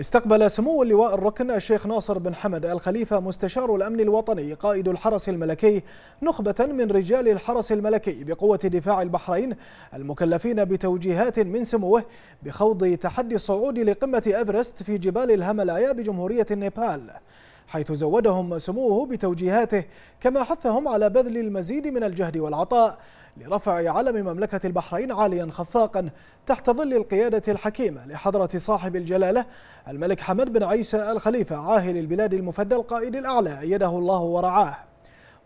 استقبل سمو اللواء الركن الشيخ ناصر بن حمد الخليفة مستشار الأمن الوطني قائد الحرس الملكي نخبة من رجال الحرس الملكي بقوة دفاع البحرين المكلفين بتوجيهات من سموه بخوض تحدي الصعود لقمة أفرست في جبال الهملايا بجمهورية النيبال حيث زودهم سموه بتوجيهاته كما حثهم على بذل المزيد من الجهد والعطاء لرفع علم مملكة البحرين عاليا خفاقا تحت ظل القيادة الحكيمة لحضرة صاحب الجلالة الملك حمد بن عيسى الخليفة عاهل البلاد المفدى القائد الأعلى أيده الله ورعاه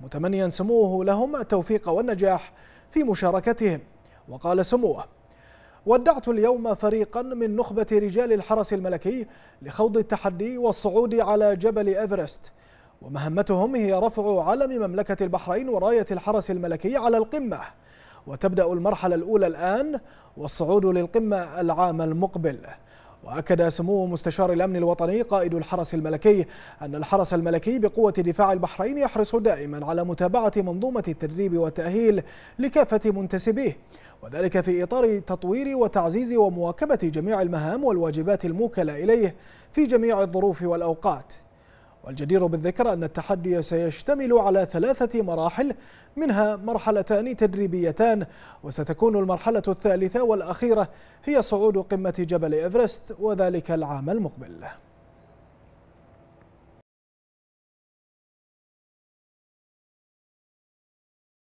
متمنيا سموه لهم التوفيق والنجاح في مشاركتهم وقال سموه ودعت اليوم فريقا من نخبة رجال الحرس الملكي لخوض التحدي والصعود على جبل إيفرست ومهمتهم هي رفع علم مملكة البحرين وراية الحرس الملكي على القمة وتبدأ المرحلة الأولى الآن والصعود للقمة العام المقبل وأكد سمو مستشار الأمن الوطني قائد الحرس الملكي أن الحرس الملكي بقوة دفاع البحرين يحرص دائما على متابعة منظومة التدريب والتأهيل لكافة منتسبيه وذلك في إطار تطوير وتعزيز ومواكبة جميع المهام والواجبات الموكلة إليه في جميع الظروف والأوقات والجدير بالذكر أن التحدي سيشتمل على ثلاثة مراحل منها مرحلتان تدريبيتان وستكون المرحلة الثالثة والأخيرة هي صعود قمة جبل إيفرست وذلك العام المقبل